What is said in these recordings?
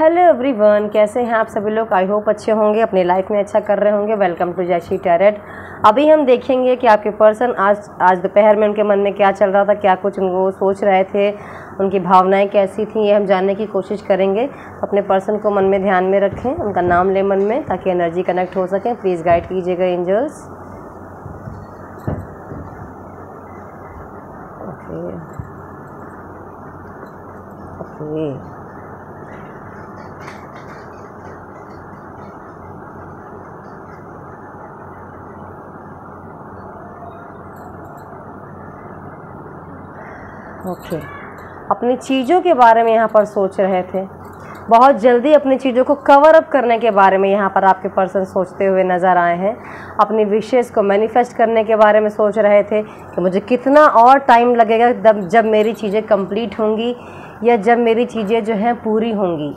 hello everyone कैसे हैं आप सभी लोग आई होप अच्छे होंगे अपने लाइफ में अच्छा कर रहे होंगे वेलकम टू जैशी टैरेट अभी हम देखेंगे कि आपके पर्सन आज आज दोपहर में उनके मन में क्या चल रहा था क्या कुछ उनको सोच रहे थे उनकी भावनाएं कैसी थी ये हम जानने की कोशिश करेंगे अपने पर्सन को मन में ध्यान में रखें उनका नाम लें मन में ताकि एनर्जी कनेक्ट हो सकें प्लीज़ गाइड कीजिएगा एंजल्स ओके ओके ओके अपनी चीज़ों के बारे में यहाँ पर सोच रहे थे बहुत जल्दी अपनी चीज़ों को कवर अप करने के बारे में यहाँ पर आपके पर्सन सोचते हुए नज़र आए हैं अपनी विशेज़ को मैनिफेस्ट करने के बारे में सोच रहे थे कि मुझे कितना और टाइम लगेगा जब जब मेरी चीज़ें कंप्लीट होंगी या जब मेरी चीज़ें जो हैं पूरी होंगी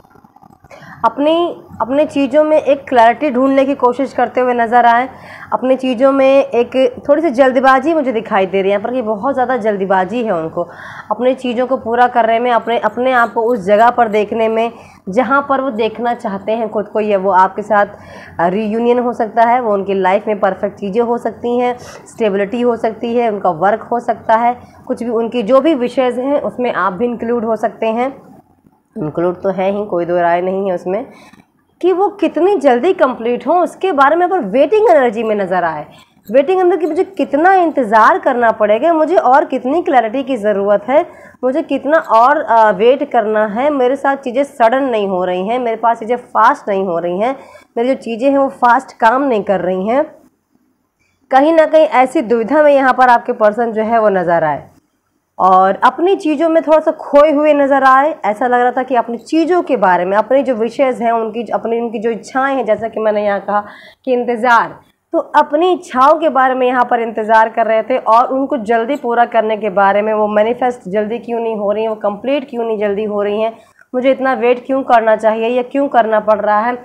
अपनी अपने चीज़ों में एक क्लैरिटी ढूंढने की कोशिश करते हुए नज़र आए अपनी चीज़ों में एक थोड़ी सी जल्दबाजी मुझे दिखाई दे रही है पर ये बहुत ज़्यादा जल्दबाजी है उनको अपनी चीज़ों को पूरा करने में अपने अपने आप को उस जगह पर देखने में जहाँ पर वो देखना चाहते हैं खुद को ये वो आपके साथ रीयूनियन हो सकता है वो उनकी लाइफ में परफेक्ट चीज़ें हो सकती हैं स्टेबिलिटी हो सकती है उनका वर्क हो सकता है कुछ भी उनकी जो भी विशेज़ हैं उसमें आप भी इंक्लूड हो सकते हैं इंक्लूड तो है ही कोई दो राय नहीं है उसमें कि वो कितनी जल्दी कंप्लीट हो उसके बारे में अगर वेटिंग एनर्जी में नज़र आए वेटिंग अंदर कि मुझे कितना इंतज़ार करना पड़ेगा मुझे और कितनी क्लैरिटी की ज़रूरत है मुझे कितना और वेट करना है मेरे साथ चीज़ें सडन नहीं हो रही हैं मेरे पास चीज़ें फास्ट नहीं हो रही हैं मेरी जो चीज़ें हैं वो फास्ट काम नहीं कर रही हैं कहीं ना कहीं ऐसी दुविधा में यहाँ पर आपके पर्सन जो है वो नज़र आए और अपनी चीज़ों में थोड़ा सा खोए हुए नज़र आए ऐसा लग रहा था कि अपनी चीज़ों के बारे में अपने जो विषयज़ हैं उनकी अपनी उनकी जो इच्छाएं हैं जैसा कि मैंने यहाँ कहा कि इंतज़ार तो अपनी इच्छाओं के बारे में यहाँ पर इंतज़ार कर रहे थे और उनको जल्दी पूरा करने के बारे में वो मैनिफेस्ट जल्दी क्यों नहीं हो रही हैं वो कंप्लीट क्यों नहीं जल्दी हो रही हैं मुझे इतना वेट क्यों करना चाहिए या क्यों करना पड़ रहा है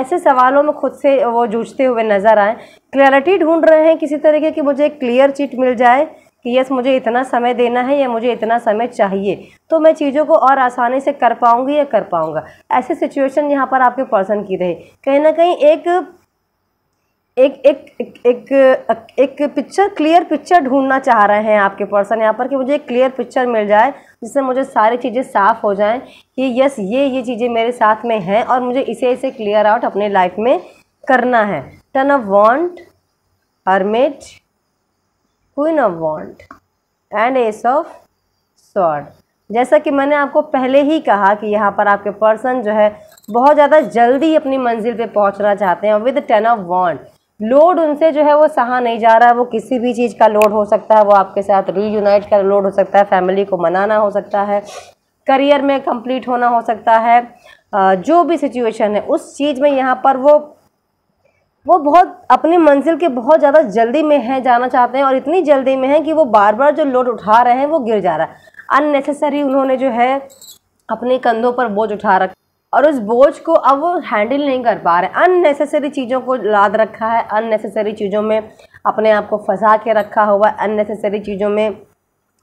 ऐसे सवालों में खुद से वो जूझते हुए नज़र आए क्लैरिटी ढूंढ रहे हैं किसी तरीके की मुझे एक क्लियर चिट मिल जाए कि यस मुझे इतना समय देना है या मुझे इतना समय चाहिए तो मैं चीज़ों को और आसानी से कर पाऊँगी या कर पाऊँगा ऐसी सिचुएशन यहाँ पर आपके पर्सन की रहे कहीं ना कहीं एक एक एक एक एक, एक पिक्चर क्लियर पिक्चर ढूंढना चाह रहे हैं आपके पर्सन यहाँ पर कि मुझे एक क्लियर पिक्चर मिल जाए जिससे मुझे सारी चीज़ें साफ हो जाएं कि यस ये ये चीज़ें मेरे साथ में हैं और मुझे इसे इसे क्लियर आउट अपने लाइफ में करना है ten of wands hermit queen of wands and ace of sword जैसा कि मैंने आपको पहले ही कहा कि यहाँ पर आपके पर्सन जो है बहुत ज़्यादा जल्दी अपनी मंजिल पे पहुँचना चाहते हैं with ten of wands load उनसे जो है वो सहा नहीं जा रहा है वो किसी भी चीज़ का लोड हो सकता है वो आपके साथ रीयूनाइट का लोड हो सकता है फैमिली को मनाना हो सकता है करियर में कंप्लीट होना हो सकता है जो भी सिचुएशन है उस चीज़ में यहाँ पर वो वो बहुत अपनी मंजिल के बहुत ज़्यादा जल्दी में है जाना चाहते हैं और इतनी जल्दी में है कि वो बार बार जो लोड उठा रहे हैं वो गिर जा रहा है अननेसेसरी उन्होंने जो है अपने कंधों पर बोझ उठा रखा और उस बोझ को अब वो हैंडल नहीं कर पा रहे अननेसेसरी चीज़ों को लाद रखा है अननेसेसरी चीज़ों में अपने आप को फंसा के रखा हुआ है अननेसेसरी चीज़ों में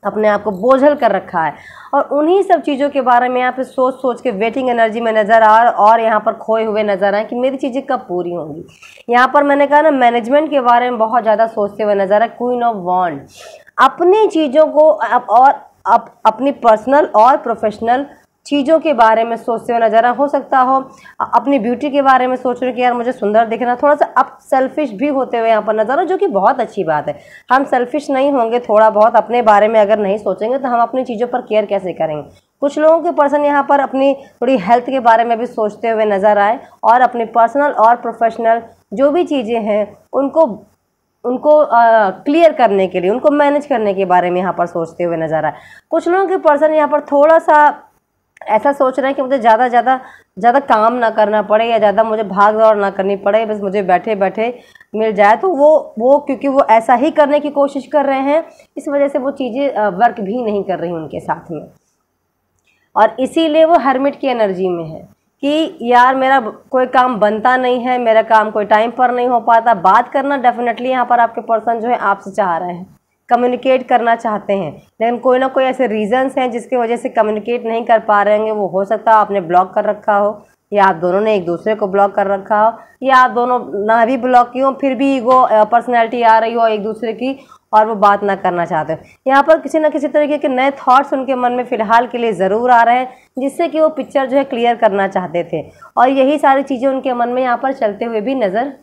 अपने आप को बोझल कर रखा है और उन्हीं सब चीज़ों के बारे में यहाँ पे सोच सोच के वेटिंग एनर्जी में नज़र आ और यहाँ पर खोए हुए नज़र आए कि मेरी चीज़ें कब पूरी होंगी यहाँ पर मैंने कहा ना मैनेजमेंट के बारे में बहुत ज़्यादा सोचते हुए नज़र आए क्वीन ऑफ वॉन्ड अपनी चीज़ों को और अप, अपनी पर्सनल और प्रोफेशनल चीज़ों के बारे में सोचते हुए नज़र हो सकता हो अपनी ब्यूटी के बारे में सोच रहे हो कि यार मुझे सुंदर दिखना थोड़ा सा अब सेल्फिश भी होते हुए यहाँ पर नज़र हो जो कि बहुत अच्छी बात है हम सेल्फिश नहीं होंगे थोड़ा बहुत अपने बारे में अगर नहीं सोचेंगे तो हम अपनी चीज़ों पर केयर कैसे करेंगे कुछ लोगों के पर्सन यहाँ पर अपनी थोड़ी हेल्थ के बारे में भी सोचते हुए नज़र आए और अपने पर्सनल और प्रोफेशनल जो भी चीज़ें हैं उनको उनको क्लियर करने के लिए उनको मैनेज करने के बारे में यहाँ पर सोचते हुए नज़र आए कुछ लोगों के पर्सन यहाँ पर थोड़ा सा ऐसा सोच रहे हैं कि मुझे ज़्यादा ज़्यादा ज़्यादा काम ना करना पड़े या ज़्यादा मुझे भाग दौड़ ना करनी पड़े बस मुझे बैठे बैठे मिल जाए तो वो वो क्योंकि वो ऐसा ही करने की कोशिश कर रहे हैं इस वजह से वो चीज़ें वर्क भी नहीं कर रही उनके साथ में और इसीलिए वो हरमिट की एनर्जी में है कि यार मेरा कोई काम बनता नहीं है मेरा काम कोई टाइम पर नहीं हो पाता बात करना डेफिनेटली यहाँ पर आपके पर्सन जो है आपसे चाह रहे हैं कम्युनिकेट करना चाहते हैं लेकिन कोई ना कोई ऐसे रीजंस हैं जिसकी वजह से कम्युनिकेट नहीं कर पा रहे होंगे वो हो सकता है आपने ब्लॉक कर रखा हो या आप दोनों ने एक दूसरे को ब्लॉक कर रखा हो या आप दोनों ना भी ब्लॉक की हो फिर भी वो पर्सनैलिटी आ रही हो एक दूसरे की और वो बात ना करना चाहते हो यहाँ पर किसी ना किसी तरीके के नए थॉट्स उनके मन में फ़िलहाल के लिए ज़रूर आ रहे हैं जिससे कि वो पिक्चर जो है क्लियर करना चाहते थे और यही सारी चीज़ें उनके मन में यहाँ पर चलते हुए भी नज़र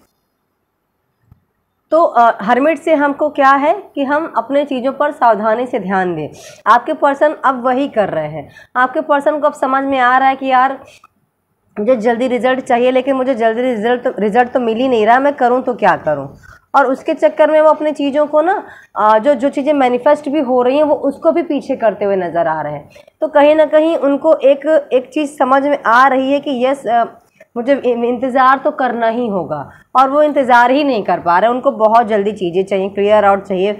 तो हर्मिट से हमको क्या है कि हम अपने चीज़ों पर सावधानी से ध्यान दें आपके पर्सन अब वही कर रहे हैं आपके पर्सन को अब समझ में आ रहा है कि यार मुझे जल्दी रिजल्ट चाहिए लेकिन मुझे जल्दी रिजल्ट तो, रिजल्ट तो मिल ही नहीं रहा मैं करूँ तो क्या करूँ और उसके चक्कर में वो अपनी चीज़ों को ना जो जो चीज़ें मैनिफेस्ट भी हो रही हैं वो उसको भी पीछे करते हुए नज़र आ रहे हैं तो कहीं ना कहीं उनको एक एक चीज़ समझ में आ रही है कि यस मुझे इंतज़ार तो करना ही होगा और वो इंतज़ार ही नहीं कर पा रहे उनको बहुत जल्दी चीज़ें चाहिए क्लियर आउट चाहिए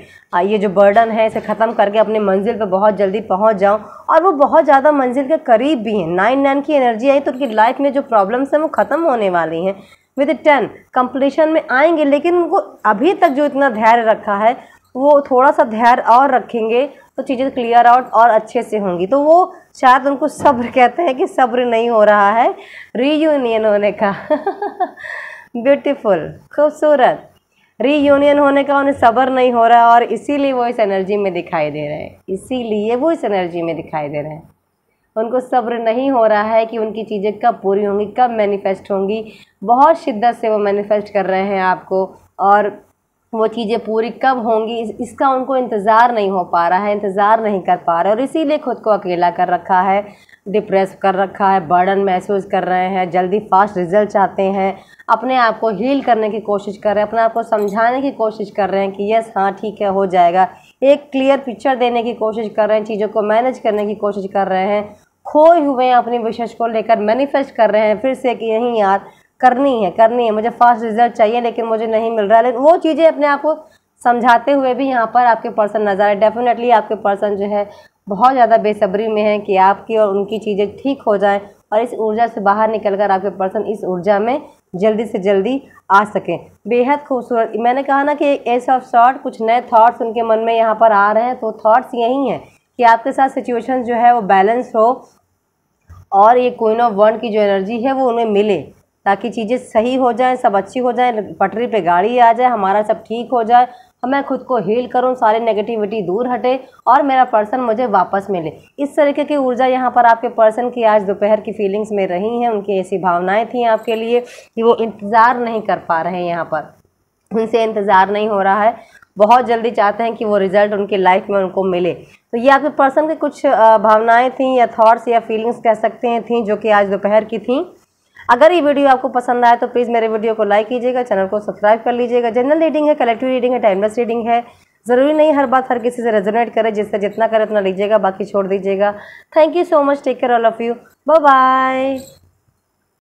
ये जो बर्डन है इसे ख़त्म करके अपने मंजिल पर बहुत जल्दी पहुंच जाऊं और वो बहुत ज़्यादा मंजिल के करीब भी हैं नाइन नाइन की एनर्जी आई तो उनकी लाइफ में जो प्रॉब्लम्स हैं वो ख़त्म होने वाली हैं विद टेन कंप्लीशन में आएंगे लेकिन उनको अभी तक जो इतना धैर्य रखा है वो थोड़ा सा धैर्य और रखेंगे तो चीज़ें क्लियर आउट और अच्छे से होंगी तो वो शायद उनको सब्र कहते हैं कि सब्र नहीं हो रहा है रीयूनियन होने का ब्यूटीफुल खूबसूरत रीयूनियन होने का उन्हें सब्र नहीं हो रहा और इसीलिए वो इस एनर्जी में दिखाई दे रहे हैं इसीलिए वो इस एनर्जी में दिखाई दे रहे हैं उनको सब्र नहीं हो रहा है कि उनकी चीज़ें कब पूरी होंगी कब मैनिफेस्ट होंगी बहुत शिद्दत से वो मैनिफेस्ट कर रहे हैं आपको और वो चीज़ें पूरी कब होंगी इसका उनको इंतज़ार नहीं हो पा रहा है इंतज़ार नहीं कर पा रहे और इसीलिए ख़ुद को अकेला कर रखा है डिप्रेस कर रखा है बर्डन महसूस कर रहे हैं जल्दी फास्ट रिजल्ट चाहते हैं अपने आप को हील करने की कोशिश कर रहे हैं अपने आप को समझाने की कोशिश कर रहे हैं कि यस हाँ ठीक है हो जाएगा एक क्लियर पिक्चर देने की कोशिश कर रहे हैं चीज़ों को मैनेज करने की कोशिश कर रहे हैं खोए हुए हैं अपनी विशेष को लेकर मैनिफेस्ट कर रहे हैं फिर से कि यहीं यार करनी है करनी है मुझे फास्ट रिजल्ट चाहिए लेकिन मुझे नहीं मिल रहा है लेकिन वो चीज़ें अपने आप को समझाते हुए भी यहाँ पर आपके पर्सन नज़र आए डेफिनेटली आपके पर्सन जो है बहुत ज़्यादा बेसब्री में है कि आपकी और उनकी चीज़ें ठीक हो जाएँ और इस ऊर्जा से बाहर निकल कर आपके पर्सन इस ऊर्जा में जल्दी से जल्दी आ सकें बेहद खूबसूरत मैंने कहा ना कि ऐसे ऑफ शॉर्ट कुछ नए थॉट्स उनके मन में यहाँ पर आ रहे हैं तो थॉट्स यही हैं कि आपके साथ सिचुएशन जो है वो बैलेंस हो और ये क्वीन ऑफ वर्ल्ड की जो एनर्जी है वो उन्हें मिले ताकि चीज़ें सही हो जाएं सब अच्छी हो जाए पटरी पे गाड़ी आ जाए हमारा सब ठीक हो जाए मैं खुद को हील करूं सारे नेगेटिविटी दूर हटे और मेरा पर्सन मुझे वापस मिले इस तरीके की ऊर्जा यहाँ पर आपके पर्सन की आज दोपहर की फीलिंग्स में रही हैं उनकी ऐसी भावनाएं थी आपके लिए कि वो इंतज़ार नहीं कर पा रहे हैं यहाँ पर उनसे इंतज़ार नहीं हो रहा है बहुत जल्दी चाहते हैं कि वो रिज़ल्ट उनके लाइफ में उनको मिले तो ये आपके पर्सन की कुछ भावनाएं थी या थॉट्स या फीलिंग्स कह सकते हैं थी जो कि आज दोपहर की थी अगर ये वीडियो आपको पसंद आए तो प्लीज़ मेरे वीडियो को लाइक कीजिएगा चैनल को सब्सक्राइब कर लीजिएगा जनरल रीडिंग है कलेक्टिव रीडिंग है टाइमलेस रीडिंग है ज़रूरी नहीं हर बात हर किसी से रेजोनेट करे जिससे जितना करे उतना लीजिएगा बाकी छोड़ दीजिएगा thank you so much take care all of you bye